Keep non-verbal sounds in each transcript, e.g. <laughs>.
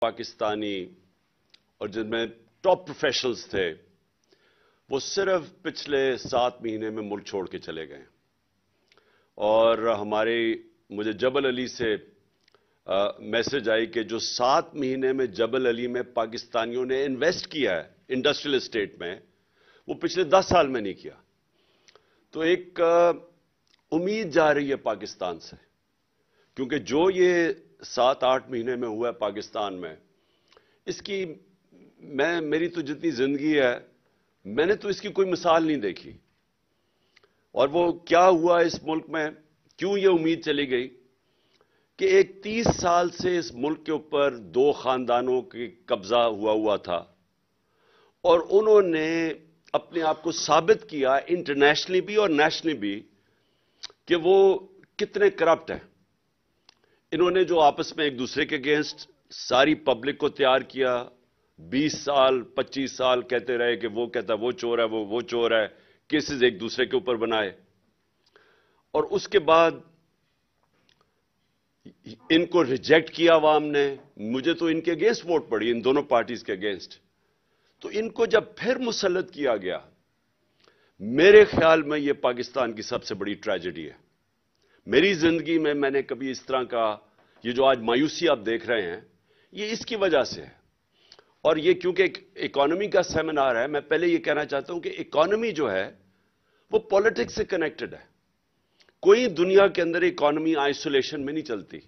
पाकिस्तानी और जिनमें top professionals थे वो सिर्फ पिछले सात महीने में मुल्क छोड़ के चले गए और हमारे मुझे जबल अली से मैसेज आई कि जो सात महीने में जबल अली में पाकिस्तानियों ने इन्वेस्ट किया है इंडस्ट्रियल स्टेट में वो पिछले दस साल में नहीं किया तो एक उम्मीद जा रही है पाकिस्तान से क्योंकि जो ये सात आठ महीने में हुआ है पाकिस्तान में इसकी मैं मेरी तो जितनी ज़िंदगी है मैंने तो इसकी कोई मिसाल नहीं देखी और वो क्या हुआ इस मुल्क में क्यों ये उम्मीद चली गई कि एक तीस साल से इस मुल्क के ऊपर दो ख़ानदानों के कब्ज़ा हुआ हुआ था और उन्होंने अपने आप को साबित किया इंटरनेशनली भी और नेशनली भी कि वो कितने करप्ट हैं इन्होंने जो आपस में एक दूसरे के अगेंस्ट सारी पब्लिक को तैयार किया 20 साल 25 साल कहते रहे कि वो कहता वो चोर है वो वो चोर है केसेस एक दूसरे के ऊपर बनाए और उसके बाद इनको रिजेक्ट किया आवाम ने मुझे तो इनके अगेंस्ट वोट पड़ी इन दोनों पार्टीज के अगेंस्ट तो इनको जब फिर मुसलत किया गया मेरे ख्याल में यह पाकिस्तान की सबसे बड़ी ट्रेजेडी है मेरी जिंदगी में मैंने कभी इस तरह का ये जो आज मायूसी आप देख रहे हैं ये इसकी वजह से है और ये क्योंकि एक इकोनॉमी का सेमिनार है मैं पहले ये कहना चाहता हूं कि इकोनॉमी जो है वो पॉलिटिक्स से कनेक्टेड है कोई दुनिया के अंदर इकोनॉमी आइसोलेशन में नहीं चलती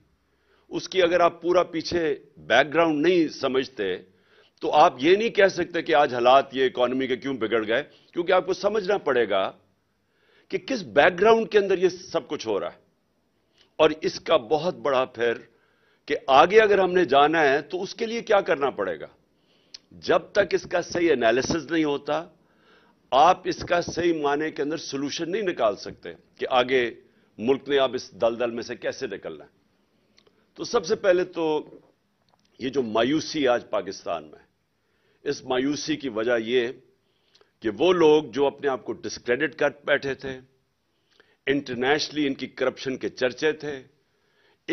उसकी अगर आप पूरा पीछे बैकग्राउंड नहीं समझते तो आप ये नहीं कह सकते कि आज हालात ये इकोनॉमी के क्यों बिगड़ गए क्योंकि आपको समझना पड़ेगा कि किस बैकग्राउंड के अंदर ये सब कुछ हो रहा है और इसका बहुत बड़ा फिर कि आगे अगर हमने जाना है तो उसके लिए क्या करना पड़ेगा जब तक इसका सही एनालिसिस नहीं होता आप इसका सही माने के अंदर सोल्यूशन नहीं निकाल सकते कि आगे मुल्क ने आप इस दलदल में से कैसे निकलना है तो सबसे पहले तो ये जो मायूसी आज पाकिस्तान में इस मायूसी की वजह यह कि वो लोग जो अपने आप को डिस्क्रेडिट कर बैठे थे इंटरनेशनली इनकी करप्शन के चर्चे थे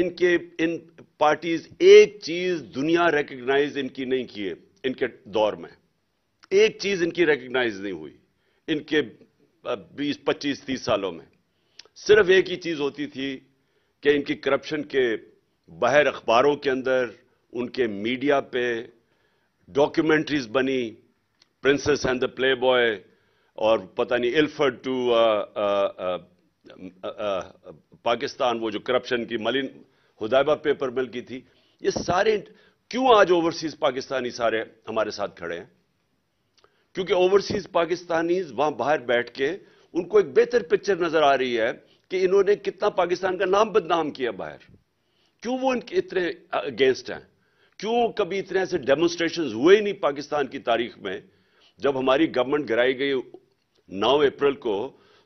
इनके इन पार्टीज एक चीज दुनिया रिकग्नाइज इनकी नहीं किए इनके दौर में एक चीज इनकी रिकग्नाइज नहीं हुई इनके 20 25 30 सालों में सिर्फ एक ही चीज होती थी कि इनकी करप्शन के बाहर अखबारों के अंदर उनके मीडिया पे डॉक्यूमेंट्रीज बनी princess and the playboy और पता नहीं इल्फर्ड टू पाकिस्तान वो जो करप्शन की मलिन हुदायबा पेपर मिल की थी ये सारे क्यों आज ओवरसीज पाकिस्तानी सारे हमारे साथ खड़े हैं क्योंकि ओवरसीज पाकिस्तानी वहां बाहर बैठ के उनको एक बेहतर पिक्चर नजर आ रही है कि इन्होंने कितना पाकिस्तान का नाम बदनाम किया बाहर क्यों वो इनके इतने अगेंस्ट हैं क्यों कभी इतने ऐसे डेमोस्ट्रेशन हुए ही नहीं पाकिस्तान की तारीख में जब हमारी गवर्नमेंट गिराई गई नौ अप्रैल को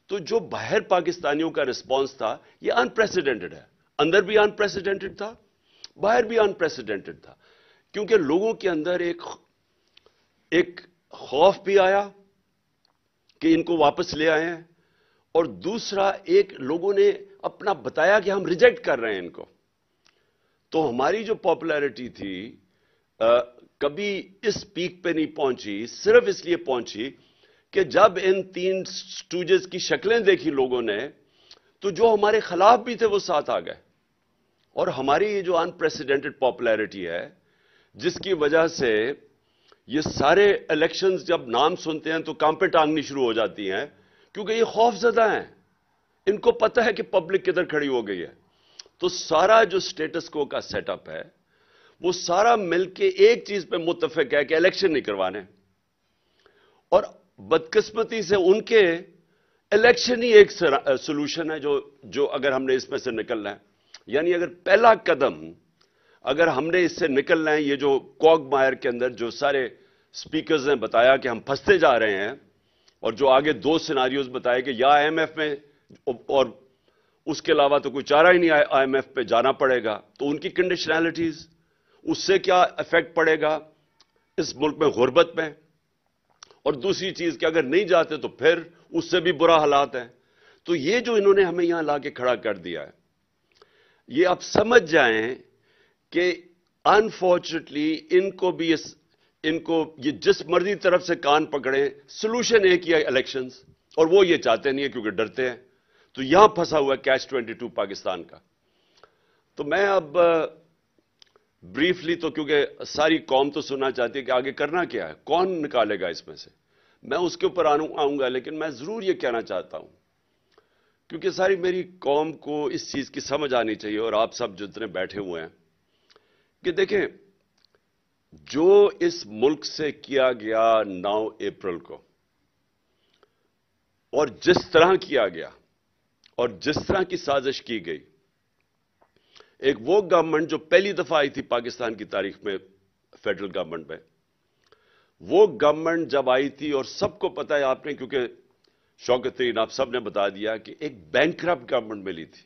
तो जो बाहर पाकिस्तानियों का रिस्पॉन्स था ये अनप्रेसिडेंटेड है अंदर भी अनप्रेसिडेंटेड था बाहर भी अनप्रेसिडेंटेड था क्योंकि लोगों के अंदर एक एक खौफ भी आया कि इनको वापस ले आए हैं और दूसरा एक लोगों ने अपना बताया कि हम रिजेक्ट कर रहे हैं इनको तो हमारी जो पॉपुलैरिटी थी आ, कभी इस पीक पे नहीं पहुंची सिर्फ इसलिए पहुंची कि जब इन तीन स्टूजेस की शक्लें देखी लोगों ने तो जो हमारे खिलाफ भी थे वो साथ आ गए और हमारी ये जो अनप्रेसिडेंटेड पॉपुलैरिटी है जिसकी वजह से ये सारे इलेक्शंस जब नाम सुनते हैं तो काम पर टांगनी शुरू हो जाती हैं क्योंकि ये खौफजदा हैं इनको पता है कि पब्लिक किधर खड़ी हो गई है तो सारा जो स्टेटस को का सेटअप है वो सारा मिलके एक चीज पे मुतफिक है कि इलेक्शन नहीं करवाने और बदकिस्मती से उनके इलेक्शन ही एक सोल्यूशन है जो जो अगर हमने इसमें से निकलना है यानी अगर पहला कदम अगर हमने इससे निकलना है ये जो कॉग मायर के अंदर जो सारे स्पीकर्स ने बताया कि हम फंसते जा रहे हैं और जो आगे दो सिनारियोज बताए कि या आईएमएफ में और उसके अलावा तो कोई चारा ही नहीं आईएमएफ पे जाना पड़ेगा तो उनकी कंडीशनैलिटीज उससे क्या इफेक्ट पड़ेगा इस मुल्क में गुर्बत में और दूसरी चीज कि अगर नहीं जाते तो फिर उससे भी बुरा हालात है तो ये जो इन्होंने हमें यहां ला के खड़ा कर दिया है ये आप समझ जाएं कि अनफॉर्चुनेटली इनको भी इस इनको ये जिस मर्जी तरफ से कान पकड़े सोल्यूशन एक ही है इलेक्शन और वो ये चाहते नहीं है क्योंकि डरते हैं तो यहां फंसा हुआ कैश ट्वेंटी टू पाकिस्तान का तो मैं अब ब्रीफली तो क्योंकि सारी कौम तो सुनना चाहती है कि आगे करना क्या है कौन निकालेगा इसमें से मैं उसके ऊपर आऊंगा लेकिन मैं जरूर यह कहना चाहता हूं क्योंकि सारी मेरी कौम को इस चीज की समझ आनी चाहिए और आप सब जितने बैठे हुए हैं कि देखें जो इस मुल्क से किया गया 9 अप्रैल को और जिस तरह किया गया और जिस तरह की साजिश की गई एक वो गवर्नमेंट जो पहली दफा आई थी पाकिस्तान की तारीख में फेडरल गवर्नमेंट में वो गवर्नमेंट जब आई थी और सबको पता है आपने क्योंकि शौकत तरीन आप सबने बता दिया कि एक बैंक गवर्नमेंट मिली थी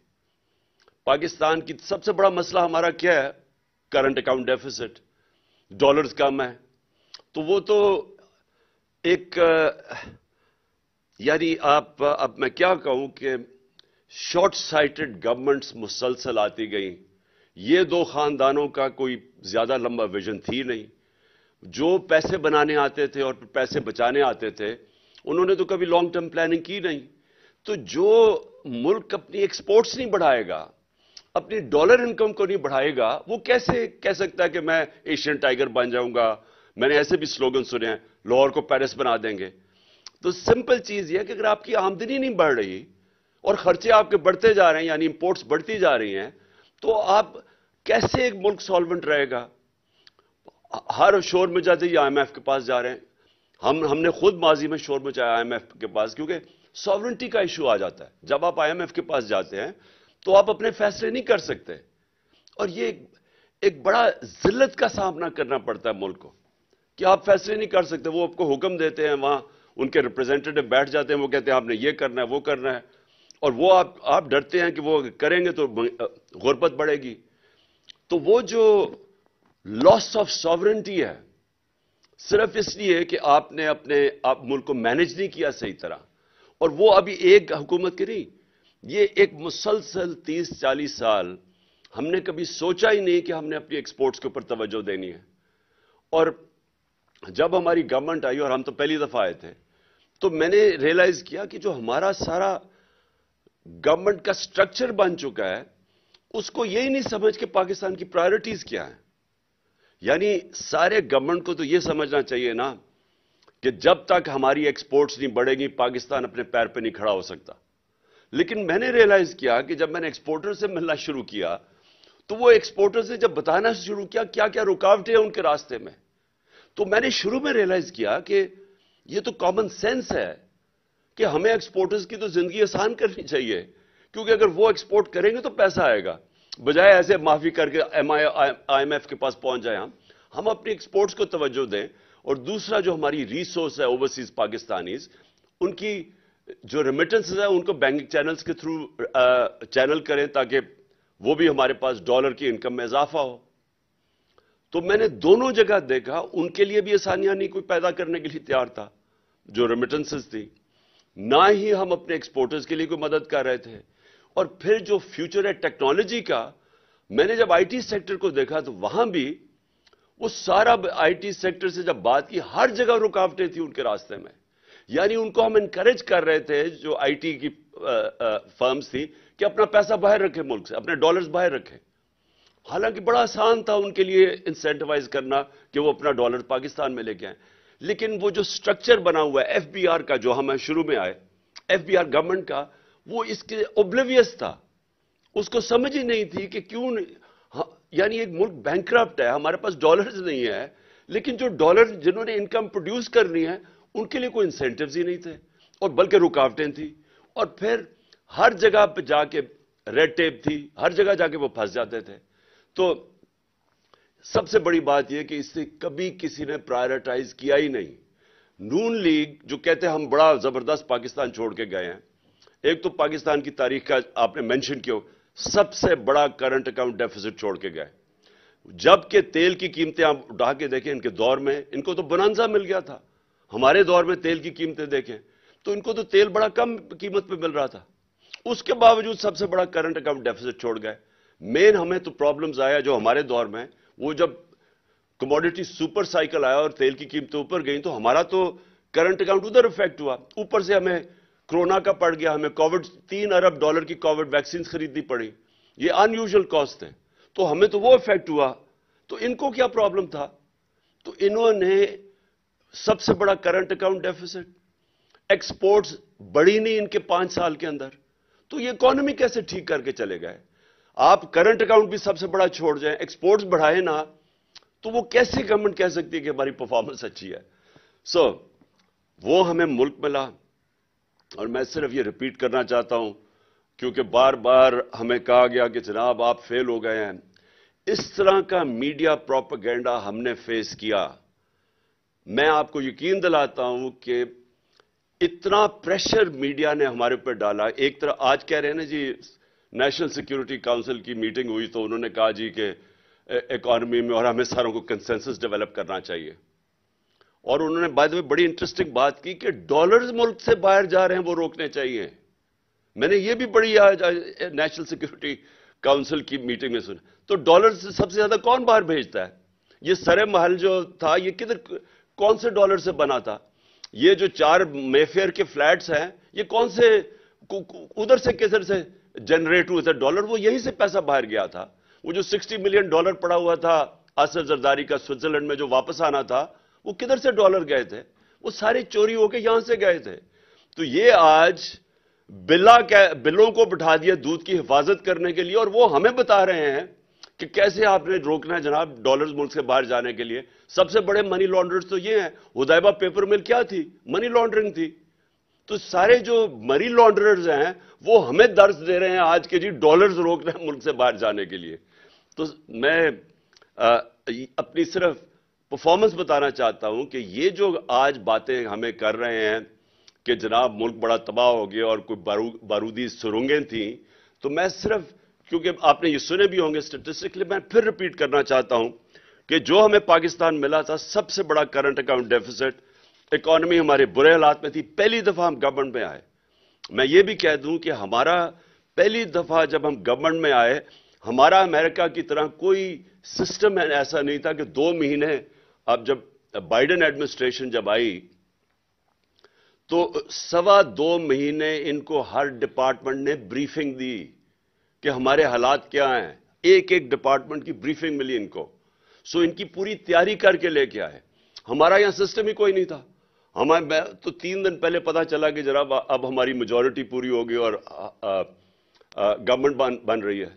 पाकिस्तान की सबसे बड़ा मसला हमारा क्या है करंट अकाउंट डेफिसिट डॉलर्स कम है तो वो तो एक यानी आप अब मैं क्या कहूं कि शॉर्ट साइटेड गवर्नमेंट्स मुसलसल आती गई ये दो खानदानों का कोई ज्यादा लंबा विजन थी नहीं जो पैसे बनाने आते थे और पैसे बचाने आते थे उन्होंने तो कभी लॉन्ग टर्म प्लानिंग की नहीं तो जो मुल्क अपनी एक्सपोर्ट्स नहीं बढ़ाएगा अपनी डॉलर इनकम को नहीं बढ़ाएगा वो कैसे कह सकता है कि मैं एशियन टाइगर बन जाऊंगा मैंने ऐसे भी स्लोगन सुने हैं लाहौर को पेरिस बना देंगे तो सिंपल चीज यह कि अगर आपकी आमदनी नहीं बढ़ रही और खर्चे आपके बढ़ते जा रहे हैं यानी इंपोर्ट्स बढ़ती जा रही हैं तो आप कैसे एक मुल्क सॉल्वेंट रहेगा हर शोर में जाते ही आईएमएफ के पास जा रहे हैं हम हमने खुद माजी में शोर मचाया आईएमएफ के पास क्योंकि सॉवरेंटी का इशू आ जाता है जब आप आईएमएफ के पास जाते हैं तो आप अपने फैसले नहीं कर सकते और ये एक बड़ा जिल्लत का सामना करना पड़ता है मुल्क को कि आप फैसले नहीं कर सकते वो आपको हुक्म देते हैं वहां उनके रिप्रेजेंटेटिव बैठ जाते हैं वो कहते हैं आपने ये करना है वो करना है और वो आप आप डरते हैं कि वो करेंगे तो गुर्बत बढ़ेगी तो वो जो लॉस ऑफ सॉवरेंटी है सिर्फ इसलिए कि आपने अपने आप मुल्क को मैनेज नहीं किया सही तरह और वो अभी एक हुकूमत की नहीं ये एक मुसलसल तीस चालीस साल हमने कभी सोचा ही नहीं कि हमने अपनी एक्सपोर्ट्स के ऊपर तवज्जो देनी है और जब हमारी गवर्नमेंट आई और हम तो पहली दफ़ा आए थे तो मैंने रियलाइज़ किया कि जो हमारा सारा गवर्नमेंट का स्ट्रक्चर बन चुका है उसको यही नहीं समझ के पाकिस्तान की प्रायोरिटीज क्या है यानी सारे गवर्नमेंट को तो यह समझना चाहिए ना कि जब तक हमारी एक्सपोर्ट्स नहीं बढ़ेगी पाकिस्तान अपने पैर पे नहीं खड़ा हो सकता लेकिन मैंने रियलाइज किया कि जब मैंने एक्सपोर्टर से मिलना शुरू किया तो वो एक्सपोर्टर से जब बताना शुरू किया क्या क्या रुकावटें हैं उनके रास्ते में तो मैंने शुरू में रियलाइज किया कि ये तो कॉमन सेंस है कि हमें एक्सपोर्टर्स की तो जिंदगी आसान करनी चाहिए क्योंकि अगर वो एक्सपोर्ट करेंगे तो पैसा आएगा बजाय ऐसे माफी करके आईएमएफ के पास पहुंच जाए हम हम अपनी एक्सपोर्ट्स को तवज्जो दें और दूसरा जो हमारी रिसोर्स है ओवरसीज पाकिस्तानीज उनकी जो रेमिटेंस है उनको बैंकिंग चैनल्स के थ्रू चैनल करें ताकि वो भी हमारे पास डॉलर की इनकम में इजाफा हो तो मैंने दोनों जगह देखा उनके लिए भी आसानियां नहीं कोई पैदा करने के लिए तैयार था जो रेमिटेंसेस थी ना ही हम अपने एक्सपोर्टर्स के लिए कोई मदद कर रहे थे और फिर जो फ्यूचर है टेक्नोलॉजी का मैंने जब आईटी सेक्टर को देखा तो वहां भी वो सारा आईटी सेक्टर से जब बात की हर जगह रुकावटें थी उनके रास्ते में यानी उनको हम इंकरेज कर रहे थे जो आईटी की फर्म्स थी कि अपना पैसा बाहर रखे मुल्क से अपने डॉलर्स बाहर रखें हालांकि बड़ा आसान था उनके लिए इंसेंटिवाइज करना कि वो अपना डॉलर पाकिस्तान में लेके आए लेकिन वो जो स्ट्रक्चर बना हुआ है एफबीआर का जो हम शुरू में आए एफबीआर गवर्नमेंट का वो इसके ओब्लिवियस था उसको समझ ही नहीं थी कि क्यों हाँ, यानी एक मुल्क बैंक है हमारे पास डॉलर्स नहीं है लेकिन जो डॉलर जिन्होंने इनकम प्रोड्यूस करनी है उनके लिए कोई इंसेंटिव ही नहीं थे और बल्कि रुकावटें थी और फिर हर जगह पर जाके रेड टेप थी हर जगह जाके वो फंस जाते थे तो सबसे बड़ी बात यह कि इसे कभी किसी ने प्रायोरिटाइज किया ही नहीं नून लीग जो कहते हैं हम बड़ा जबरदस्त पाकिस्तान छोड़ के गए हैं एक तो पाकिस्तान की तारीख का आपने मेंशन किया सबसे बड़ा करंट अकाउंट डेफिसिट छोड़ के गए जबकि तेल की कीमतें आप उठा के देखें इनके दौर में इनको तो बनानजा मिल गया था हमारे दौर में तेल की कीमतें देखें तो इनको तो तेल बड़ा कम कीमत पर मिल रहा था उसके बावजूद सबसे बड़ा करंट अकाउंट डेफिसिट छोड़ गए मेन हमें तो प्रॉब्लम्स आया जो हमारे दौर में वो जब कमोडिटी सुपर साइकिल आया और तेल की कीमतें ऊपर गई तो हमारा तो करंट अकाउंट उधर इफेक्ट हुआ ऊपर से हमें कोरोना का पड़ गया हमें कोविड तीन अरब डॉलर की कोविड वैक्सीन खरीदनी पड़ी ये अनयूजल कॉस्ट है तो हमें तो वो इफेक्ट हुआ तो इनको क्या प्रॉब्लम था तो इन्होंने सबसे बड़ा करंट अकाउंट डेफिसिट एक्सपोर्ट्स बढ़ी नहीं इनके पांच साल के अंदर तो ये इकोनॉमी कैसे ठीक करके चले गए आप करंट अकाउंट भी सबसे बड़ा छोड़ जाए एक्सपोर्ट्स बढ़ाए ना तो वो कैसे गवर्नमेंट कह सकती है कि हमारी परफॉर्मेंस अच्छी है सो so, वो हमें मुल्क मिला और मैं सिर्फ ये रिपीट करना चाहता हूं क्योंकि बार बार हमें कहा गया कि जनाब आप फेल हो गए हैं इस तरह का मीडिया प्रोपगेंडा हमने फेस किया मैं आपको यकीन दिलाता हूं कि इतना प्रेशर मीडिया ने हमारे ऊपर डाला एक तरह आज कह रहे हैं ना जी नेशनल सिक्योरिटी काउंसिल की मीटिंग हुई तो उन्होंने कहा जी कि इकॉनमी में और हमें सारों को कंसेंसस डेवलप करना चाहिए और उन्होंने बाद में बड़ी इंटरेस्टिंग बात की कि डॉलर्स मुल्क से बाहर जा रहे हैं वो रोकने चाहिए मैंने ये भी बड़ी नेशनल सिक्योरिटी काउंसिल की मीटिंग में सुना तो डॉलर से सबसे ज्यादा कौन बाहर भेजता है ये सरे महल जो था ये किधर कौन से डॉलर से बना था ये जो चार मेफेयर के फ्लैट्स हैं ये कौन से उधर से किधर से जनरेट हुए थे डॉलर वो यहीं से पैसा बाहर गया था वो जो 60 मिलियन डॉलर पड़ा हुआ था आसर जरदारी का स्विट्जरलैंड में जो वापस आना था वो किधर से डॉलर गए थे वो सारे चोरी होकर यहां से गए थे तो ये आज बिल्ला बिलों को बिठा दिया दूध की हिफाजत करने के लिए और वो हमें बता रहे हैं कि कैसे आपने रोकना है जनाब डॉलर्स मुल्क से बाहर जाने के लिए सबसे बड़े मनी लॉन्ड्रर्स तो ये हैं उदयबा पेपर मिल क्या थी मनी लॉन्ड्रिंग थी तो सारे जो मरी लॉन्ड्रर्स हैं वो हमें दर्ज दे रहे हैं आज के जी डॉलर्स रोक रहे हैं मुल्क से बाहर जाने के लिए तो मैं आ, अपनी सिर्फ परफॉर्मेंस बताना चाहता हूं कि ये जो आज बातें हमें कर रहे हैं कि जनाब मुल्क बड़ा तबाह हो गया और कोई बारू, बारूदी सुरंगें थी तो मैं सिर्फ क्योंकि आपने ये सुने भी होंगे स्टेटिस्टिकली मैं फिर रिपीट करना चाहता हूं कि जो हमें पाकिस्तान मिला था सबसे बड़ा करंट अकाउंट डेफिसिट इकॉनमी हमारे बुरे हालात में थी पहली दफा हम गवर्नमेंट में आए मैं ये भी कह दूं कि हमारा पहली दफा जब हम गवर्नमेंट में आए हमारा अमेरिका की तरह कोई सिस्टम ऐसा नहीं था कि दो महीने अब जब बाइडन एडमिनिस्ट्रेशन जब आई तो सवा दो महीने इनको हर डिपार्टमेंट ने ब्रीफिंग दी कि हमारे हालात क्या हैं एक एक डिपार्टमेंट की ब्रीफिंग मिली इनको सो इनकी पूरी तैयारी करके लेके आए हमारा यहां सिस्टम ही कोई नहीं था हमारे तो तीन दिन पहले पता चला कि जरा अब हमारी मेजोरिटी पूरी हो गई और गवर्नमेंट बन बन रही है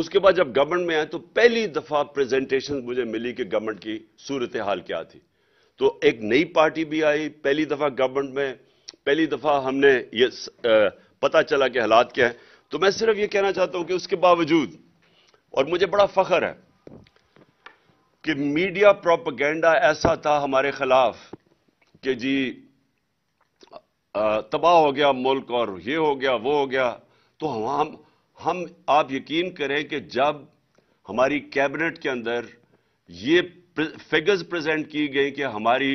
उसके बाद जब गवर्नमेंट में आए तो पहली दफा प्रेजेंटेशन मुझे मिली कि गवर्नमेंट की सूरत हाल क्या थी तो एक नई पार्टी भी आई पहली दफा गवर्नमेंट में पहली दफा हमने ये पता चला कि हालात क्या है तो मैं सिर्फ ये कहना चाहता हूं कि उसके बावजूद और मुझे बड़ा फख्र है कि मीडिया प्रोपगेंडा ऐसा था हमारे खिलाफ कि जी तबाह हो गया मुल्क और ये हो गया वो हो गया तो हम हम आप यकीन करें कि जब हमारी कैबिनेट के अंदर ये फिगर्स प्रेजेंट की गई कि हमारी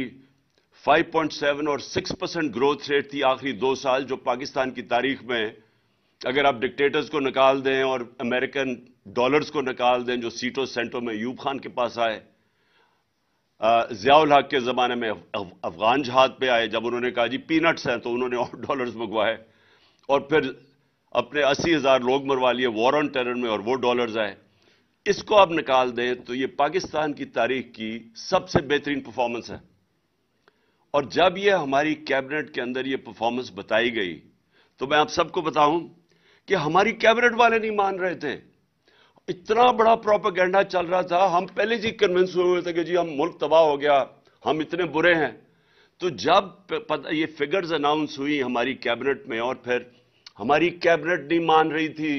5.7 और 6 परसेंट ग्रोथ रेट थी आखिरी दो साल जो पाकिस्तान की तारीख में अगर आप डिक्टेटर्स को निकाल दें और अमेरिकन डॉलर्स को निकाल दें जो सीटों सेंटों में यूब खान के पास आए जियाउल हक के ज़माने में अफगान जहाद पे आए जब उन्होंने कहा जी पीनट्स हैं तो उन्होंने और डॉलर्स <laughs> मंगवाए और फिर अपने अस्सी हज़ार लोग मरवा लिए वॉर ऑन टेरर में और वो डॉलर्स आए इसको आप निकाल दें तो ये पाकिस्तान की तारीख की सबसे बेहतरीन परफॉर्मेंस है और जब ये हमारी कैबिनेट के अंदर ये परफॉर्मेंस बताई गई तो मैं आप सबको बताऊं कि हमारी कैबिनेट वाले नहीं मान रहे थे इतना बड़ा प्रोपागेंडा चल रहा था हम पहले जी कन्विंस हुए थे कि जी हम मुल्क तबाह हो गया हम इतने बुरे हैं तो जब ये फिगर्स अनाउंस हुई हमारी कैबिनेट में और फिर हमारी कैबिनेट नहीं मान रही थी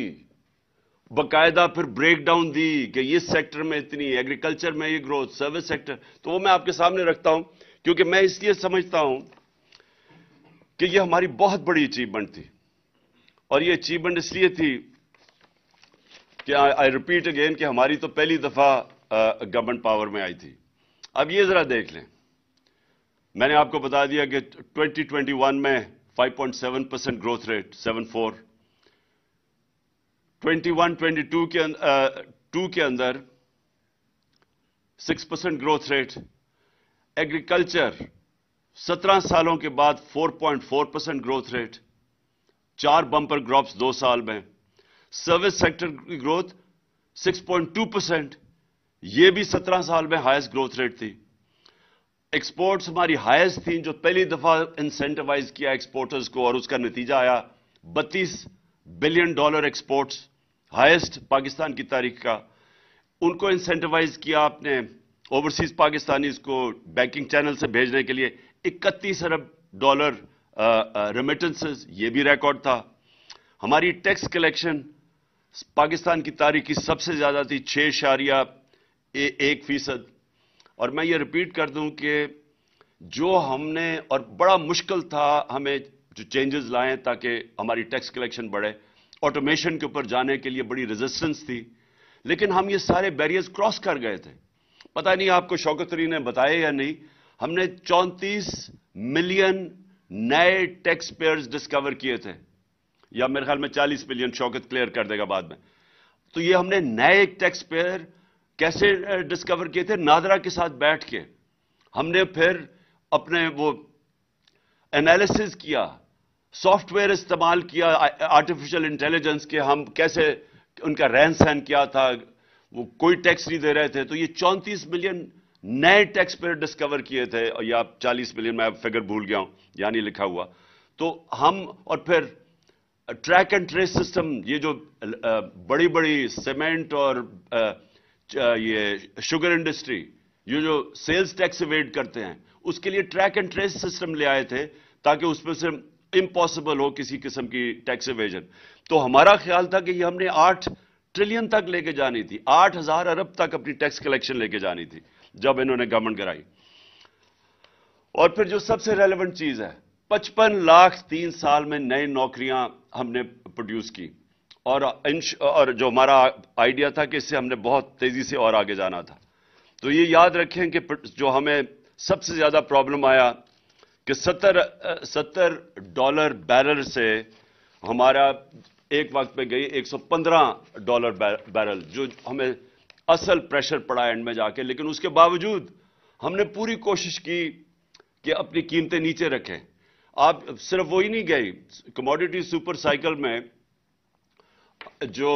बकायदा फिर ब्रेकडाउन दी कि ये सेक्टर में इतनी एग्रीकल्चर में ये ग्रोथ सर्विस सेक्टर तो वो मैं आपके सामने रखता हूं क्योंकि मैं इसलिए समझता हूं कि ये हमारी बहुत बड़ी अचीवमेंट थी और ये अचीवमेंट इसलिए थी कि आई रिपीट अगेन कि हमारी तो पहली दफ़ा गवर्नमेंट पावर में आई थी अब ये ज़रा देख लें मैंने आपको बता दिया कि 2021 में 5.7 परसेंट ग्रोथ रेट 7.4 21 22 के टू अं, के अंदर 6 परसेंट ग्रोथ रेट एग्रीकल्चर 17 सालों के बाद 4.4 परसेंट ग्रोथ रेट चार बंपर ग्रॉप्स दो साल में सर्विस सेक्टर की ग्रोथ 6.2 परसेंट यह भी 17 साल में हाईएस्ट ग्रोथ रेट थी एक्सपोर्ट्स हमारी हाईएस्ट थी जो पहली दफा इंसेंटिवाइज किया एक्सपोर्टर्स को और उसका नतीजा आया 32 billion dollar exports highest Pakistan की तारीख का उनको इंसेंटिवाइज किया आपने ओवरसीज पाकिस्तानीज को बैंकिंग चैनल से भेजने के लिए इकतीस अरब डॉलर रेमिटेंसेस uh, uh, ये भी रिकॉर्ड था हमारी टैक्स कलेक्शन पाकिस्तान की तारीखी सबसे ज़्यादा थी छह शारिया एक फीसद और मैं ये रिपीट कर दूं कि जो हमने और बड़ा मुश्किल था हमें जो चेंजेस लाए ताकि हमारी टैक्स कलेक्शन बढ़े ऑटोमेशन के ऊपर जाने के लिए बड़ी रेजिस्टेंस थी लेकिन हम ये सारे बैरियर्स क्रॉस कर गए थे पता नहीं आपको शौकतरी ने बताया या नहीं हमने 34 मिलियन नए टैक्स पेयर्स डिस्कवर किए थे या मेरे ख्याल में 40 बिलियन शौकत क्लियर कर देगा बाद में तो ये हमने नए टैक्स पेयर कैसे डिस्कवर किए थे नादरा के साथ बैठ के हमने फिर अपने वो एनालिसिस किया सॉफ्टवेयर इस्तेमाल किया आर्टिफिशियल इंटेलिजेंस के हम कैसे उनका रहन सहन किया था वो कोई टैक्स नहीं दे रहे थे तो ये चौंतीस मिलियन नए टैक्स पेयर डिस्कवर किए थे या 40 मिलियन मैं फिगर भूल गया हूं या नहीं लिखा हुआ तो हम और फिर ट्रैक एंड ट्रेस सिस्टम ये जो बड़ी बड़ी सीमेंट और ये शुगर इंडस्ट्री ये जो सेल्स टैक्स वेट करते हैं उसके लिए ट्रैक एंड ट्रेस सिस्टम ले आए थे ताकि उसमें से इंपॉसिबल हो किसी किस्म की टैक्स एवेजन तो हमारा ख्याल था कि ये हमने आठ ट्रिलियन तक लेके जानी थी आठ हजार अरब तक अपनी टैक्स कलेक्शन लेके जानी थी जब इन्होंने गवर्नमेंट कराई और फिर जो सबसे रेलिवेंट चीज है पचपन लाख तीन साल में नई नौकरियां हमने प्रोड्यूस की और और जो हमारा आइडिया था कि इससे हमने बहुत तेज़ी से और आगे जाना था तो ये याद रखें कि जो हमें सबसे ज़्यादा प्रॉब्लम आया कि सत्तर सत्तर डॉलर बैरल से हमारा एक वक्त पे गई 115 डॉलर बैरल जो हमें असल प्रेशर पड़ा एंड में जाके लेकिन उसके बावजूद हमने पूरी कोशिश की कि अपनी कीमतें नीचे रखें आप सिर्फ वही नहीं गई कमोडिटी सुपर साइकिल में जो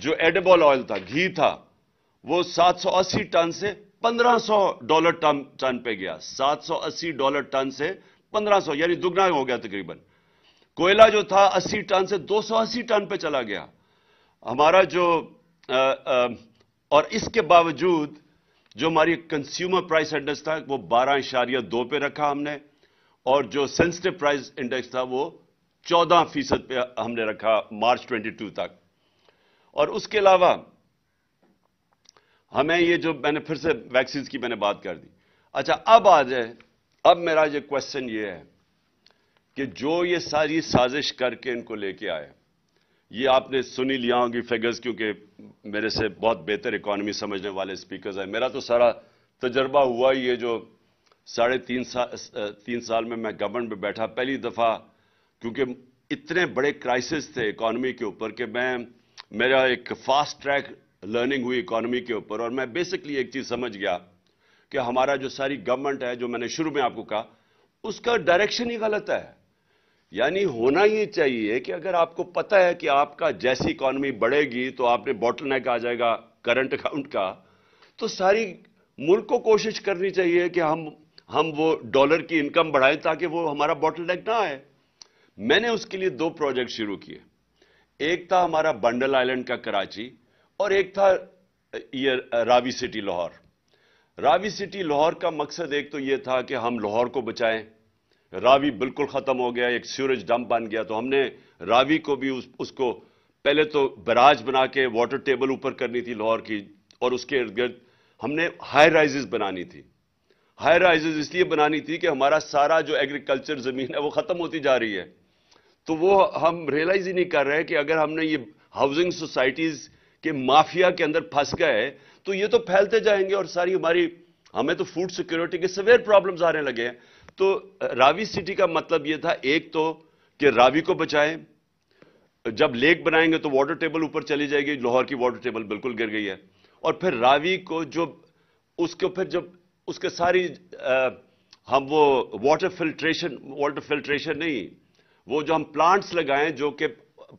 जो एडेबॉल ऑयल था घी था वो 780 टन से 1500 डॉलर टन टन पे गया 780 डॉलर टन से 1500 यानी दुगना हो गया तकरीबन कोयला जो था 80 टन से 280 टन पे चला गया हमारा जो आ, आ, और इसके बावजूद जो हमारी कंज्यूमर प्राइस इंडेक्स था वो बारह इशारिया दो पे रखा हमने और जो सेंसिटिव प्राइस इंडेक्स था वो 14 फीसद पे हमने रखा मार्च 22 तक और उसके अलावा हमें ये जो मैंने फिर से वैक्सीन की मैंने बात कर दी अच्छा अब आ जाए अब मेरा ये क्वेश्चन ये है कि जो ये सारी साजिश करके इनको लेके आए ये आपने सुनी लिया होगी फिगर्स क्योंकि मेरे से बहुत बेहतर इकोनॉमी समझने वाले स्पीकर्स हैं मेरा तो सारा तजर्बा हुआ है जो साढ़े तीन साल तीन साल में मैं गवर्नमेंट में बैठा पहली दफ़ा क्योंकि इतने बड़े क्राइसिस थे इकॉनमी के ऊपर कि मैं मेरा एक फास्ट ट्रैक लर्निंग हुई इकॉनमी के ऊपर और मैं बेसिकली एक चीज़ समझ गया कि हमारा जो सारी गवर्नमेंट है जो मैंने शुरू में आपको कहा उसका डायरेक्शन ही गलत है यानी होना ही चाहिए कि अगर आपको पता है कि आपका जैसी इकॉनमी बढ़ेगी तो आपने बॉटल नेक आ जाएगा करंट अकाउंट का तो सारी मुल्क को कोशिश करनी चाहिए कि हम हम वो डॉलर की इनकम बढ़ाएं ताकि वो हमारा बॉटल डेक ना आए मैंने उसके लिए दो प्रोजेक्ट शुरू किए एक था हमारा बंडल आइलैंड का कराची और एक था ये रावी सिटी लाहौर रावी सिटी लाहौर का मकसद एक तो ये था कि हम लाहौर को बचाएं रावी बिल्कुल ख़त्म हो गया एक सूरज डम बन गया तो हमने रावी को भी उस, उसको पहले तो बराज बना के वाटर टेबल ऊपर करनी थी लाहौर की और उसके इर्द गिर्द हमने हाई राइजेस बनानी थी हाई राइजेज इसलिए बनानी थी कि हमारा सारा जो एग्रीकल्चर ज़मीन है वो ख़त्म होती जा रही है तो वो हम रियलाइज ही नहीं कर रहे कि अगर हमने ये हाउसिंग सोसाइटीज़ के माफिया के अंदर फंस गए तो ये तो फैलते जाएंगे और सारी हमारी हमें तो फूड सिक्योरिटी के सवेर प्रॉब्लम्स आने लगे हैं तो रावी सिटी का मतलब ये था एक तो कि रावी को बचाएं जब लेक बनाएंगे तो वाटर टेबल ऊपर चली जाएगी लाहौर की वाटर टेबल बिल्कुल गिर गई है और फिर रावी को जो उसको फिर जब उसके सारी आ, हम वो वाटर फिल्ट्रेशन वाटर फिल्ट्रेशन नहीं वो जो हम प्लांट्स लगाएं जो कि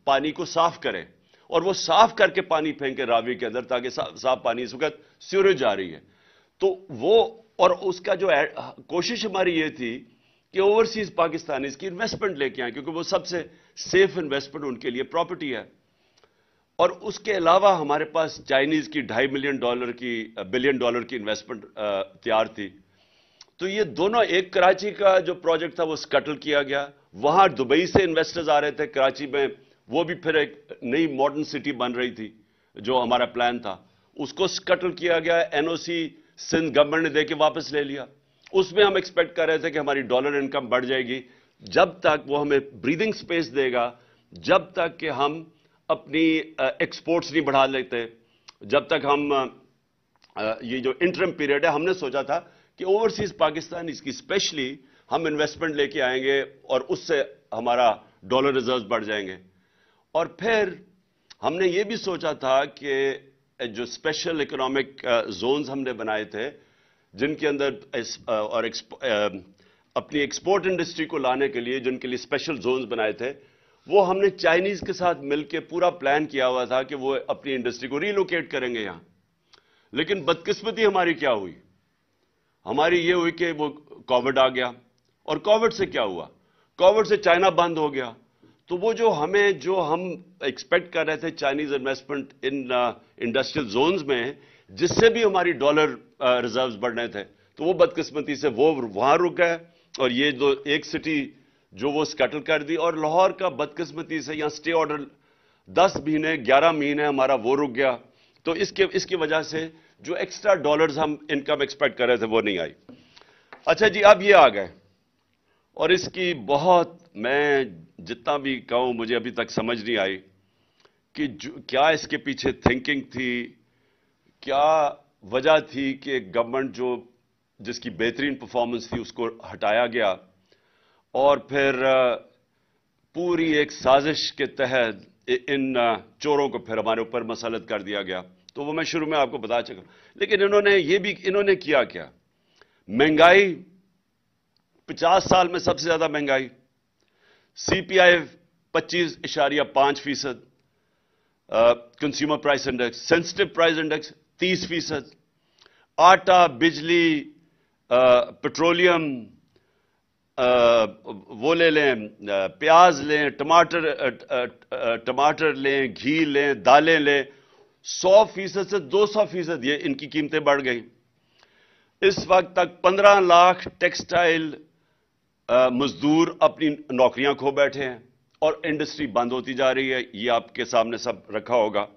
पानी को साफ करें और वो साफ करके पानी फेंके रावी के अंदर ताकि साफ, साफ पानी इस वक्त सूरज आ रही है तो वो और उसका जो कोशिश हमारी ये थी कि ओवरसीज पाकिस्तानी इसकी इन्वेस्टमेंट लेके आए क्योंकि वो सबसे सेफ इन्वेस्टमेंट उनके लिए प्रॉपर्टी है और उसके अलावा हमारे पास चाइनीज़ की ढाई मिलियन डॉलर की बिलियन डॉलर की इन्वेस्टमेंट तैयार थी तो ये दोनों एक कराची का जो प्रोजेक्ट था वो स्कटल किया गया वहाँ दुबई से इन्वेस्टर्स आ रहे थे कराची में वो भी फिर एक नई मॉडर्न सिटी बन रही थी जो हमारा प्लान था उसको स्कटल किया गया एनओसी सिंध गवर्नमेंट ने देकर वापस ले लिया उसमें हम एक्सपेक्ट कर रहे थे कि हमारी डॉलर इनकम बढ़ जाएगी जब तक वो हमें ब्रीदिंग स्पेस देगा जब तक कि हम अपनी एक्सपोर्ट्स नहीं बढ़ा लेते जब तक हम ये जो इंटरम पीरियड है हमने सोचा था कि ओवरसीज पाकिस्तान इसकी स्पेशली हम इन्वेस्टमेंट लेके आएंगे और उससे हमारा डॉलर रिजर्व बढ़ जाएंगे और फिर हमने ये भी सोचा था कि जो स्पेशल इकोनॉमिक जोन्स हमने बनाए थे जिनके अंदर और अपनी एक्सपोर्ट इंडस्ट्री को लाने के लिए जिनके लिए स्पेशल जोन्स बनाए थे वो हमने चाइनीज के साथ मिलकर पूरा प्लान किया हुआ था कि वो अपनी इंडस्ट्री को रीलोकेट करेंगे यहां लेकिन बदकिस्मती हमारी क्या हुई हमारी ये हुई कि वो कोविड आ गया और कोविड से क्या हुआ कोविड से चाइना बंद हो गया तो वो जो हमें जो हम एक्सपेक्ट कर रहे थे चाइनीज इन्वेस्टमेंट इन इंडस्ट्रियल जोन्स में जिससे भी हमारी डॉलर रिजर्व्स uh, बढ़ रहे थे तो वो बदकिस्मती से वो वहां रुक गए और ये जो एक सिटी जो वो स्कैटल कर दी और लाहौर का बदकिस्मती से यहां स्टे ऑर्डर दस महीने ग्यारह महीने हमारा वो रुक गया तो इसके इसकी वजह से जो एक्स्ट्रा डॉलर्स हम इनकम एक्सपेक्ट कर रहे थे वो नहीं आई अच्छा जी अब ये आ गए और इसकी बहुत मैं जितना भी कहूं मुझे अभी तक समझ नहीं आई कि क्या इसके पीछे थिंकिंग थी क्या वजह थी कि गवर्नमेंट जो जिसकी बेहतरीन परफॉर्मेंस थी उसको हटाया गया और फिर पूरी एक साजिश के तहत इन चोरों को फिर हमारे ऊपर मसलत कर दिया गया तो वो मैं शुरू में आपको बता चुका लेकिन इन्होंने ये भी इन्होंने किया क्या महंगाई पचास साल में सबसे ज्यादा महंगाई सीपीआई पच्चीस इशारिया पांच फीसद consumer price index sensitive price index तीस फीसद आटा बिजली पेट्रोलियम वो ले लें प्याज लें टमाटर टमाटर लें घी लें दालें लें सौ फीसद से दो सौ फीसद ये इनकी कीमतें बढ़ गई इस वक्त तक पंद्रह लाख टेक्सटाइल मजदूर अपनी नौकरियां खो बैठे हैं और इंडस्ट्री बंद होती जा रही है ये आपके सामने सब रखा होगा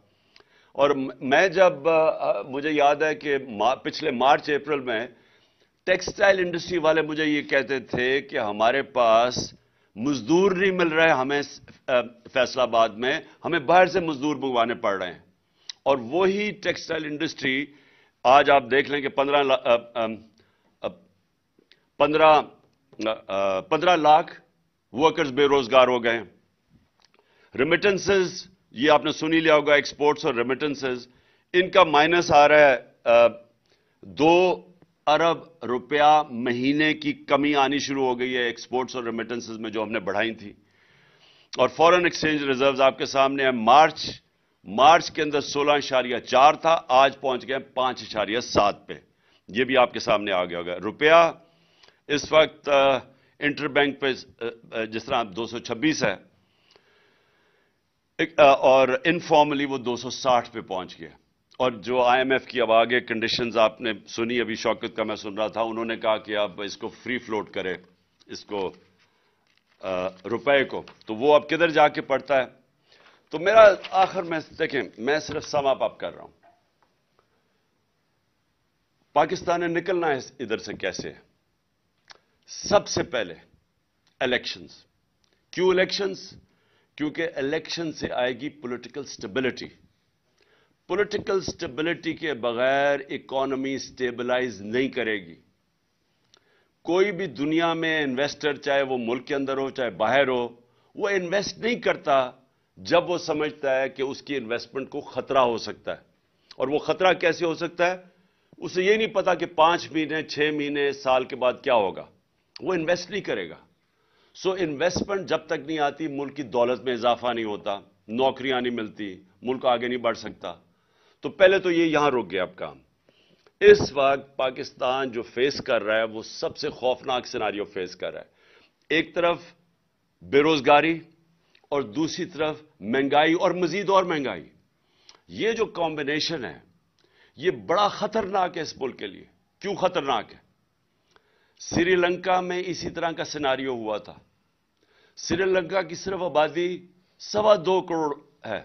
और मैं जब मुझे याद है कि पिछले मार्च अप्रैल में टेक्सटाइल इंडस्ट्री वाले मुझे ये कहते थे कि हमारे पास मजदूर नहीं मिल रहे हमें फैसलाबाद में हमें बाहर से मजदूर मंगवाने पड़ रहे हैं और वही टेक्सटाइल इंडस्ट्री आज आप देख लें कि पंद्रह पंद्रह पंद्रह लाख वर्कर्स बेरोजगार हो गए रेमिटेंसेस ये आपने सुनी लिया होगा एक्सपोर्ट्स और रेमिटेंसेस इनका माइनस आ रहा है आ, दो अरब रुपया महीने की कमी आनी शुरू हो गई है एक्सपोर्ट्स और रेमिटेंसेज में जो हमने बढ़ाई थी और फॉरेन एक्सचेंज रिजर्व आपके सामने है मार्च मार्च के अंदर सोलह इशारिया चार था आज पहुंच गए पांच इशारिया सात पे यह भी आपके सामने आ गया होगा रुपया इस वक्त इंटर बैंक पे जिस तरह आप 226 है और इनफॉर्मली वो 260 पे पहुंच गया और जो आईएमएफ की अब आगे कंडीशंस आपने सुनी अभी शौकत का मैं सुन रहा था उन्होंने कहा कि आप इसको फ्री फ्लोट करें इसको रुपए को तो वो अब किधर जाके पड़ता है तो मेरा आखिर में देखें मैं सिर्फ समाप आप कर रहा हूं पाकिस्तान ने निकलना है इधर से कैसे सबसे पहले इलेक्शंस क्यों इलेक्शंस क्योंकि इलेक्शन से आएगी पॉलिटिकल स्टेबिलिटी पॉलिटिकल स्टेबिलिटी के बगैर इकोनॉमी स्टेबलाइज नहीं करेगी कोई भी दुनिया में इन्वेस्टर चाहे वो मुल्क के अंदर हो चाहे बाहर हो वो इन्वेस्ट नहीं करता जब वो समझता है कि उसकी इन्वेस्टमेंट को खतरा हो सकता है और वो खतरा कैसे हो सकता है उसे ये नहीं पता कि पांच महीने छह महीने साल के बाद क्या होगा वो इन्वेस्ट नहीं करेगा सो इन्वेस्टमेंट जब तक नहीं आती मुल्क की दौलत में इजाफा नहीं होता नौकरियां नहीं मिलती मुल्क आगे नहीं बढ़ सकता तो पहले तो ये यहां रुक गया अब काम इस वक्त पाकिस्तान जो फेस कर रहा है वो सबसे खौफनाक सिनारियो फेस कर रहा है एक तरफ बेरोजगारी और दूसरी तरफ महंगाई और मजीद और महंगाई ये जो कॉम्बिनेशन है ये बड़ा खतरनाक है इस मुल्क के लिए क्यों खतरनाक है श्रीलंका में इसी तरह का सिनारियो हुआ था श्रीलंका की सिर्फ आबादी सवा दो करोड़ है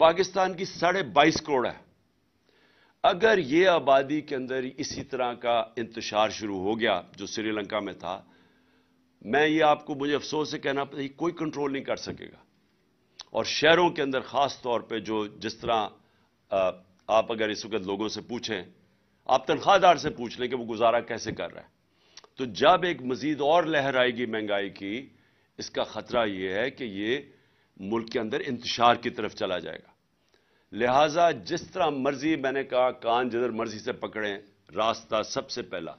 पाकिस्तान की साढ़े बाईस करोड़ है अगर ये आबादी के अंदर इसी तरह का इंतजार शुरू हो गया जो श्रीलंका में था मैं ये आपको मुझे अफसोस से कहना पड़ता कोई कंट्रोल नहीं कर सकेगा और शहरों के अंदर ख़ास तौर पे जो जिस तरह आप अगर इस वक्त लोगों से पूछें आप तनख्वाहदार से पूछ लें कि वो गुजारा कैसे कर रहा है तो जब एक मजीद और लहर आएगी महंगाई की इसका ख़तरा यह है कि ये मुल्क के अंदर इंतशार की तरफ चला जाएगा लिहाजा जिस तरह मर्जी मैंने कहा कान जिधर मर्जी से पकड़ें रास्ता सबसे पहला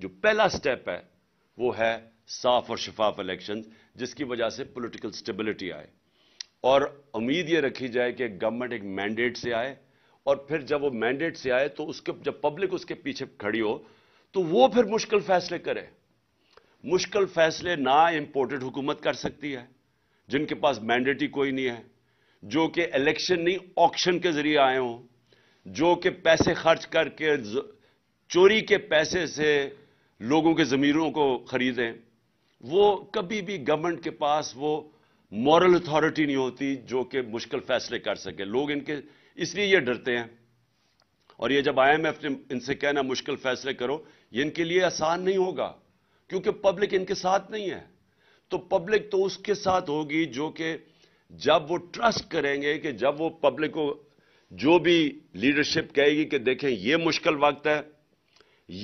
जो पहला स्टेप है वो है साफ और शफाफ इलेक्शन जिसकी वजह से पोलिटिकल स्टेबिलिटी आए और उम्मीद ये रखी जाए कि गवर्नमेंट एक मैंडेट से आए और फिर जब वो मैंडेट से आए तो उसके जब पब्लिक उसके पीछे खड़ी हो तो वो फिर मुश्किल फैसले करे मुश्किल फैसले ना इंपोर्टेड हुकूमत कर सकती है जिनके पास मैंडेट ही कोई नहीं है जो कि इलेक्शन नहीं ऑक्शन के जरिए आए हों जो कि पैसे खर्च करके चोरी के पैसे से लोगों के ज़मीरों को ख़रीदें वो कभी भी गवर्नमेंट के पास वो मॉरल अथॉरिटी नहीं होती जो कि मुश्किल फैसले कर सके लोग इनके इसलिए ये डरते हैं और ये जब आईएमएफ ने इनसे कहना मुश्किल फैसले करो ये इनके लिए आसान नहीं होगा क्योंकि पब्लिक इनके साथ नहीं है तो पब्लिक तो उसके साथ होगी जो कि जब वो ट्रस्ट करेंगे कि जब वो पब्लिक को जो भी लीडरशिप कहेगी कि देखें ये मुश्किल वक्त है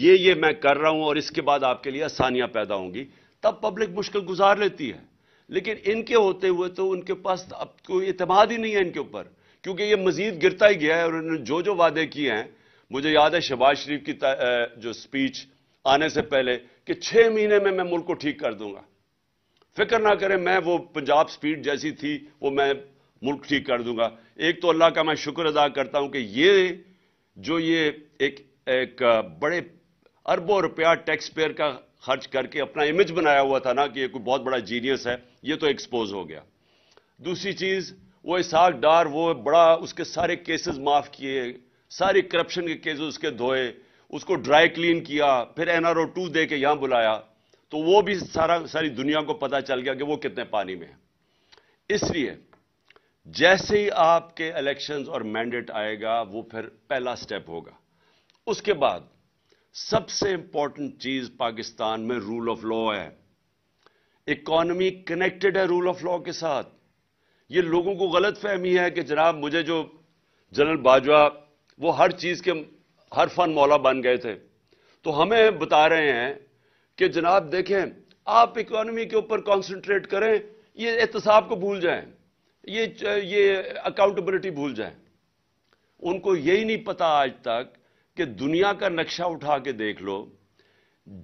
ये ये मैं कर रहा हूं और इसके बाद आपके लिए आसानियां पैदा होंगी तब पब्लिक मुश्किल गुजार लेती है लेकिन इनके होते हुए तो उनके पास अब कोई इतमाद ही नहीं है इनके ऊपर क्योंकि ये मजीद गिरता ही गया है और उन्होंने जो जो वादे किए हैं मुझे याद है शहबाज शरीफ की जो स्पीच आने से पहले कि छह महीने में मैं मुल्क को ठीक कर दूंगा फिक्र ना करें मैं वो पंजाब स्पीड जैसी थी वो मैं मुल्क ठीक कर दूंगा एक तो अल्लाह का मैं शुक्र अदा करता हूं कि ये जो ये एक एक बड़े अरबों रुपया टैक्स पेयर का खर्च करके अपना इमेज बनाया हुआ था ना कि ये कोई बहुत बड़ा जीनियस है ये तो एक्सपोज हो गया दूसरी चीज़ वो इसहाक डार वो बड़ा उसके सारे केसेस माफ़ किए सारे करप्शन के केसेस उसके धोए उसको ड्राई क्लीन किया फिर एन आर ओ टू दे के यहाँ बुलाया तो वो भी सारा सारी दुनिया को पता चल गया कि वो कितने पानी में है इसलिए जैसे ही आपके इलेक्शंस और मैंडेट आएगा वो फिर पहला स्टेप होगा उसके बाद सबसे इंपॉर्टेंट चीज पाकिस्तान में रूल ऑफ लॉ है इकॉनमी कनेक्टेड है रूल ऑफ लॉ के साथ ये लोगों को गलत फहमी है कि जनाब मुझे जो जनरल बाजवा वो हर चीज के हर फन मौला बन गए थे तो हमें बता रहे हैं कि जनाब देखें आप इकोनॉमी के ऊपर कॉन्सेंट्रेट करें ये एहतसाब को भूल जाएं ये ये अकाउंटेबिलिटी भूल जाएं उनको यही नहीं पता आज तक कि दुनिया का नक्शा उठा के देख लो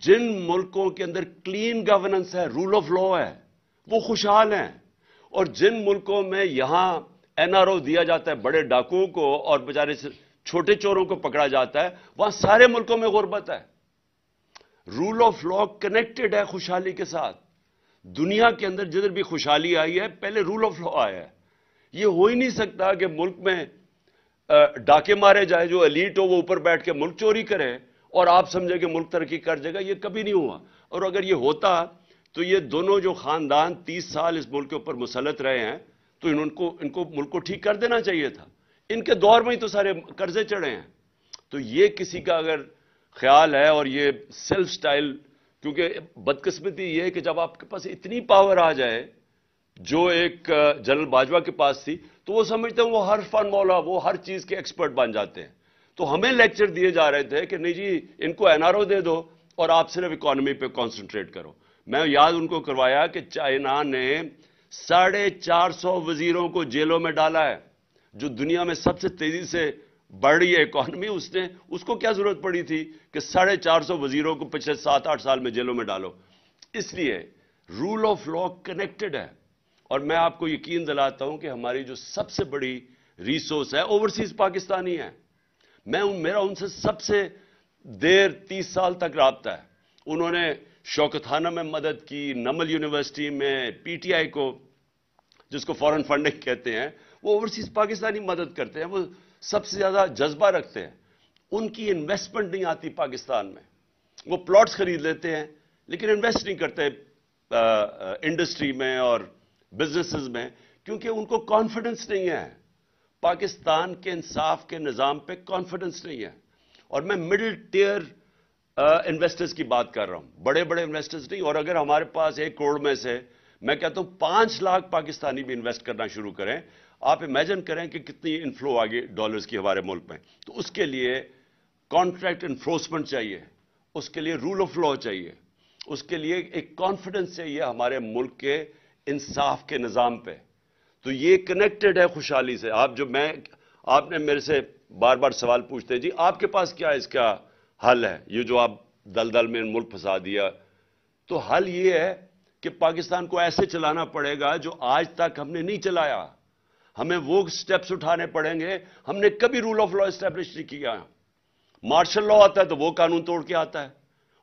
जिन मुल्कों के अंदर क्लीन गवर्नेंस है रूल ऑफ लॉ है वो खुशहाल हैं और जिन मुल्कों में यहां एनआरओ दिया जाता है बड़े डाकुओं को और बेचारे छोटे चोरों को पकड़ा जाता है वहां सारे मुल्कों में गुर्बत है रूल ऑफ लॉ कनेक्टेड है खुशहाली के साथ दुनिया के अंदर जिधर भी खुशहाली आई है पहले रूल ऑफ लॉ आया है ये हो ही नहीं सकता कि मुल्क में डाके मारे जाए जो अलीट हो वो ऊपर बैठ के मुल्क चोरी करे और आप समझे कि मुल्क तरक्की कर जाएगा ये कभी नहीं हुआ और अगर ये होता तो ये दोनों जो खानदान तीस साल इस मुल्क के ऊपर मुसलत रहे हैं तो इनको इनको मुल्क को ठीक कर देना चाहिए था इनके दौर में ही तो सारे कर्जे चढ़े हैं तो ये किसी का अगर ख्याल है और ये सेल्फ स्टाइल क्योंकि बदकिस्मती ये है कि जब आपके पास इतनी पावर आ जाए जो एक जनरल बाजवा के पास थी तो वो समझते हैं वो हर फन मौला वो हर चीज़ के एक्सपर्ट बन जाते हैं तो हमें लेक्चर दिए जा रहे थे कि नहीं जी इनको एनआरओ दे दो और आप सिर्फ इकोनॉमी पे कंसंट्रेट करो मैं याद उनको करवाया कि चाइना ने साढ़े चार सौ वजीरों को जेलों में डाला है जो दुनिया में सबसे तेजी से बढ़ रही है इकॉनमी उसने उसको क्या जरूरत पड़ी थी कि साढ़े चार सौ वजीरों को पिछले सात आठ साल में जेलों में डालो इसलिए रूल ऑफ लॉ कनेक्टेड है और मैं आपको यकीन दिलाता हूं कि हमारी जो सबसे बड़ी रिसोर्स है ओवरसीज पाकिस्तानी है मैं उन मेरा उनसे सबसे देर तीस साल तक रबता है उन्होंने शौकथाना में मदद की नमल यूनिवर्सिटी में पीटीआई को जिसको फॉरेन फंडिंग कहते हैं वो ओवरसीज पाकिस्तानी मदद करते हैं वो सबसे ज्यादा जज्बा रखते हैं उनकी इन्वेस्टमेंट नहीं आती पाकिस्तान में वो प्लॉट्स खरीद लेते हैं लेकिन इन्वेस्ट नहीं करते इंडस्ट्री में और बिजनेसेस में क्योंकि उनको कॉन्फिडेंस नहीं है पाकिस्तान के इंसाफ के निज़ाम पे कॉन्फिडेंस नहीं है और मैं मिडिल टीयर इन्वेस्टर्स की बात कर रहा हूं बड़े बड़े इन्वेस्टर्स नहीं और अगर हमारे पास एक करोड़ में से मैं कहता हूं पांच लाख पाकिस्तानी भी इन्वेस्ट करना शुरू करें आप इमेजिन करें कि कितनी इनफ्लो आ गई डॉलर्स की हमारे मुल्क में तो उसके लिए कॉन्ट्रैक्ट इन्फोर्समेंट चाहिए उसके लिए रूल ऑफ लॉ चाहिए उसके लिए एक कॉन्फिडेंस चाहिए हमारे मुल्क के इंसाफ के निज़ाम पे तो ये कनेक्टेड है खुशहाली से आप जो मैं आपने मेरे से बार बार सवाल पूछते हैं जी आपके पास क्या इसका हल है ये जो आप दल दल में मुल्क फंसा दिया तो हल ये है कि पाकिस्तान को ऐसे चलाना पड़ेगा जो आज तक हमने नहीं चलाया हमें वो स्टेप्स उठाने पड़ेंगे हमने कभी रूल ऑफ लॉ स्टैब्लिश नहीं किया मार्शल लॉ आता है तो वो कानून तोड़ के आता है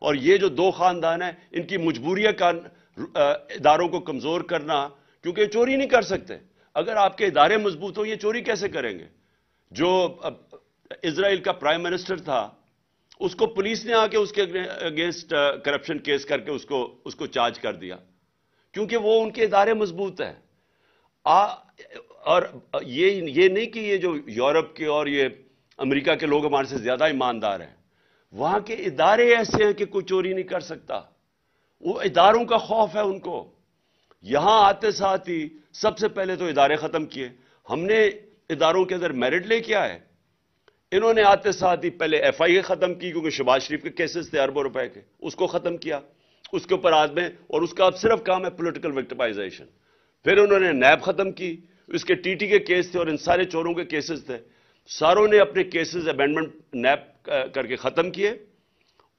और ये जो दो खानदान है इनकी मजबूरी का इदारों को कमजोर करना क्योंकि चोरी नहीं कर सकते अगर आपके इदारे मजबूत हो ये चोरी कैसे करेंगे जो इसराइल का प्राइम मिनिस्टर था उसको पुलिस ने आके उसके अगेंस्ट करप्शन केस करके उसको उसको चार्ज कर दिया क्योंकि वो उनके इदारे मजबूत हैं और ये ये नहीं कि ये जो यूरोप के और ये अमेरिका के लोग हमारे से ज्यादा ईमानदार हैं वहां के इदारे ऐसे हैं कि कोई चोरी नहीं कर सकता वो इदारों का खौफ है उनको यहां आते साथ ही सबसे पहले तो इदारे खत्म किए हमने इदारों के अंदर मेरिट लेके आए इन्होंने आते साथ ही पहले एफ आई ए खत्म की क्योंकि शबाज शरीफ के केसेस थे अरबों रुपए के उसको खत्म किया उसके ऊपर आदमी और उसका अब सिर्फ काम है पोलिटिकल विक्टिमाइजेशन फिर उन्होंने नैब खत्म की इसके टीटी के केस थे और इन सारे चोरों के केसेस थे सारों ने अपने केसेस अमेंडमेंट नैप करके ख़त्म किए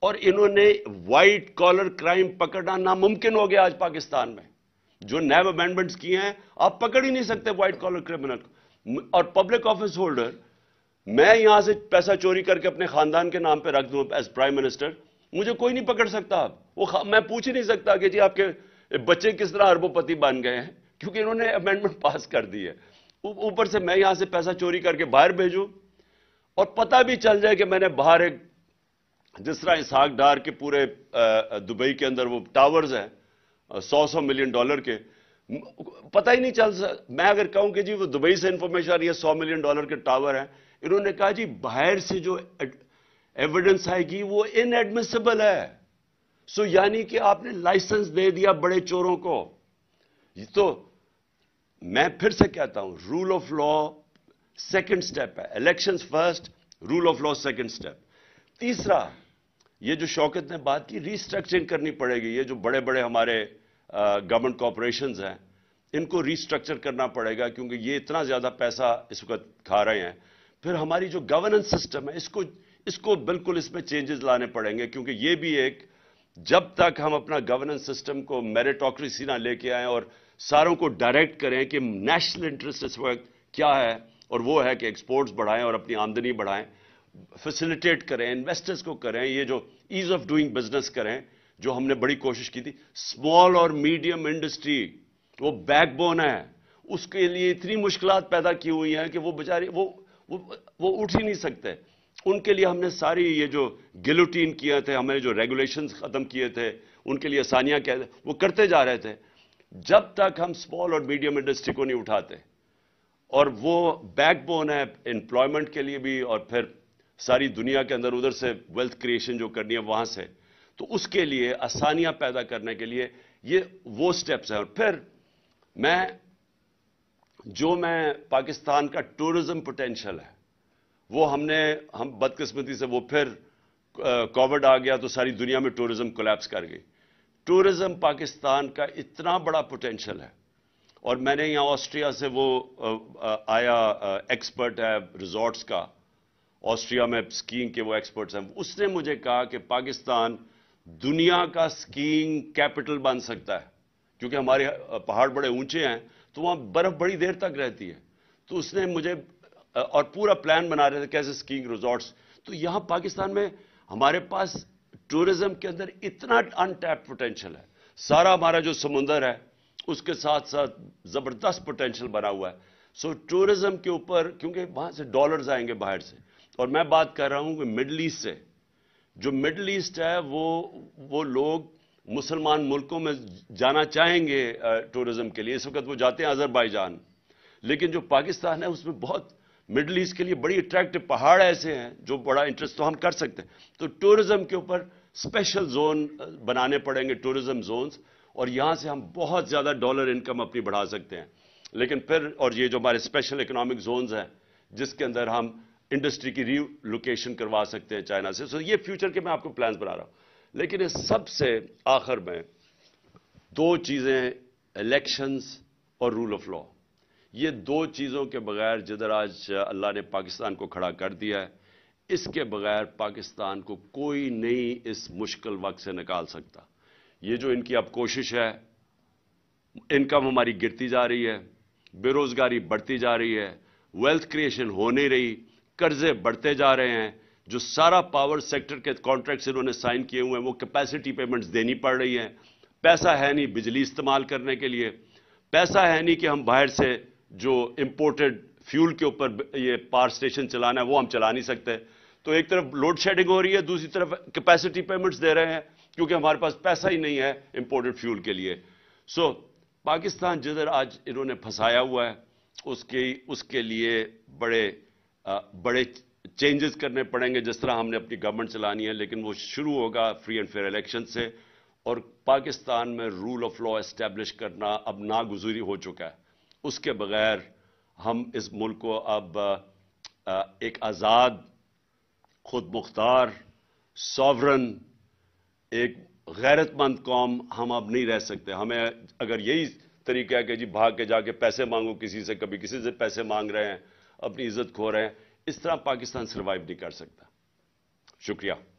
और इन्होंने वाइट कॉलर क्राइम पकड़ना नामुमकिन हो गया आज पाकिस्तान में जो नैब अमेंडमेंट्स किए हैं आप पकड़ ही नहीं सकते व्हाइट कॉलर क्रिमिनल और पब्लिक ऑफिस होल्डर मैं यहां से पैसा चोरी करके अपने खानदान के नाम पर रख दूं एज प्राइम मिनिस्टर मुझे कोई नहीं पकड़ सकता आप वो मैं पूछ ही नहीं सकता कि जी आपके बच्चे किस तरह अरबोपति बन गए हैं क्योंकि इन्होंने अमेंडमेंट पास कर दी है ऊपर से मैं यहां से पैसा चोरी करके बाहर भेजूं और पता भी चल जाए कि मैंने बाहर एक जिस तरह इसहाक डार के पूरे दुबई के अंदर वो टावर्स हैं सौ सौ मिलियन डॉलर के पता ही नहीं चल सकता मैं अगर कहूं कि जी वो दुबई से इंफॉर्मेशन है सौ मिलियन डॉलर के टावर हैं इन्होंने कहा जी बाहर से जो एविडेंस आएगी वो इनएडमिसिबल है सो यानी कि आपने लाइसेंस दे दिया बड़े चोरों को तो मैं फिर से कहता हूं rule of law second step है elections first rule of law second step तीसरा ये जो शौकत ने बात की रीस्ट्रक्चरिंग करनी पड़ेगी ये जो बड़े बड़े हमारे गवर्नमेंट कॉरपोरेशन हैं इनको रिस्ट्रक्चर करना पड़ेगा क्योंकि ये इतना ज़्यादा पैसा इस वक्त खा रहे हैं फिर हमारी जो गवर्नेंस सिस्टम है इसको इसको बिल्कुल इसमें चेंजेस लाने पड़ेंगे क्योंकि ये भी एक जब तक हम अपना गवर्नेंस सिस्टम को मेरिटोक्रेसी ना लेके आए और सारों को डायरेक्ट करें कि नेशनल इंटरेस्ट इस वक्त क्या है और वो है कि एक्सपोर्ट्स बढ़ाएं और अपनी आमदनी बढ़ाएं फैसिलिटेट करें इन्वेस्टर्स को करें ये जो ईज ऑफ डूइंग बिजनेस करें जो हमने बड़ी कोशिश की थी स्मॉल और मीडियम इंडस्ट्री वो बैकबोन है उसके लिए इतनी मुश्किल पैदा की हुई हैं कि वो बेचारे वो, वो वो उठ ही नहीं सकते उनके लिए हमने सारी ये जो गिलोटीन किए थे हमने जो रेगुलेशंस ख़त्म किए थे उनके लिए आसानियाँ क्या वो करते जा रहे थे जब तक हम स्मॉल और मीडियम इंडस्ट्री को नहीं उठाते और वो बैकबोन है एम्प्लॉयमेंट के लिए भी और फिर सारी दुनिया के अंदर उधर से वेल्थ क्रिएशन जो करनी है वहां से तो उसके लिए आसानियां पैदा करने के लिए ये वो स्टेप्स हैं और फिर मैं जो मैं पाकिस्तान का टूरिज्म पोटेंशियल है वो हमने हम बदकिस्मती से वो फिर कोविड आ गया तो सारी दुनिया में टूरिज्म कोलैप्स कर गई टूरिज्म पाकिस्तान का इतना बड़ा पोटेंशियल है और मैंने यहां ऑस्ट्रिया से वो आया एक्सपर्ट है रिजॉर्ट्स का ऑस्ट्रिया में स्कीइंग के वो एक्सपर्ट्स हैं उसने मुझे कहा कि पाकिस्तान दुनिया का स्कीइंग कैपिटल बन सकता है क्योंकि हमारे पहाड़ बड़े ऊंचे हैं तो वहां बर्फ़ बड़ी देर तक रहती है तो उसने मुझे और पूरा प्लान बना रहे थे कैसे स्कीइंग रिजॉर्ट्स तो यहां पाकिस्तान में हमारे पास टूरिज्म के अंदर इतना अनटैप पोटेंशियल है सारा हमारा जो समुंदर है उसके साथ साथ ज़बरदस्त पोटेंशियल बना हुआ है सो टूरिज्म के ऊपर क्योंकि वहां से डॉलर्स आएंगे बाहर से और मैं बात कर रहा हूं कि मिडल ईस्ट से जो मिडल ईस्ट है वो वो लोग मुसलमान मुल्कों में जाना चाहेंगे टूरिज्म के लिए इस वक्त वो जाते हैं अजरबाईजान लेकिन जो पाकिस्तान है उसमें बहुत मिडल ईस्ट के लिए बड़ी अट्रैक्टिव पहाड़ ऐसे हैं जो बड़ा इंटरेस्ट तो हम कर सकते हैं तो टूरिज्म के ऊपर स्पेशल जोन बनाने पड़ेंगे टूरिज्म जोन्स और यहाँ से हम बहुत ज़्यादा डॉलर इनकम अपनी बढ़ा सकते हैं लेकिन फिर और ये जो हमारे स्पेशल इकोनॉमिक जोन्स हैं जिसके अंदर हम इंडस्ट्री की रीलोकेशन करवा सकते हैं चाइना से सो ये फ्यूचर के मैं आपको प्लान्स बना रहा हूँ लेकिन इस सबसे आखिर में दो चीज़ें इलेक्शंस और रूल ऑफ लॉ ये दो चीज़ों के बगैर जिधर आज अल्लाह ने पाकिस्तान को खड़ा कर दिया है इसके बगैर पाकिस्तान को कोई नहीं इस मुश्किल वक्त से निकाल सकता ये जो इनकी अब कोशिश है इनकम हमारी गिरती जा रही है बेरोज़गारी बढ़ती जा रही है वेल्थ क्रिएशन हो नहीं रही कर्जे बढ़ते जा रहे हैं जो सारा पावर सेक्टर के कॉन्ट्रैक्ट्स इन्होंने साइन किए हुए हैं वो कैपेसिटी पेमेंट्स देनी पड़ रही हैं पैसा है नहीं बिजली इस्तेमाल करने के लिए पैसा है नहीं कि हम बाहर से जो इम्पोर्टेड फ्यूल के ऊपर ये पावर स्टेशन चलाना है वो हम चला नहीं सकते तो एक तरफ लोड शेडिंग हो रही है दूसरी तरफ कैपेसिटी पेमेंट्स दे रहे हैं क्योंकि हमारे पास पैसा ही नहीं है इम्पोर्टेड फ्यूल के लिए सो so, पाकिस्तान जिधर आज इन्होंने फंसाया हुआ है उसके उसके लिए बड़े आ, बड़े चेंजेस करने पड़ेंगे जिस तरह हमने अपनी गवर्नमेंट चलानी है लेकिन वो शुरू होगा फ्री एंड फेयर इलेक्शन से और पाकिस्तान में रूल ऑफ लॉ इस्टेब्लिश करना अब नागुजरी हो चुका है उसके बगैर हम इस मुल्क को अब एक आज़ाद खुद मुख्तार सॉवरन एक गैरतमंद कौम हम अब नहीं रह सकते हमें अगर यही तरीका है कि जी भाग के जाके पैसे मांगो किसी से कभी किसी से पैसे मांग रहे हैं अपनी इज्जत खो रहे हैं इस तरह पाकिस्तान सर्वाइव नहीं कर सकता शुक्रिया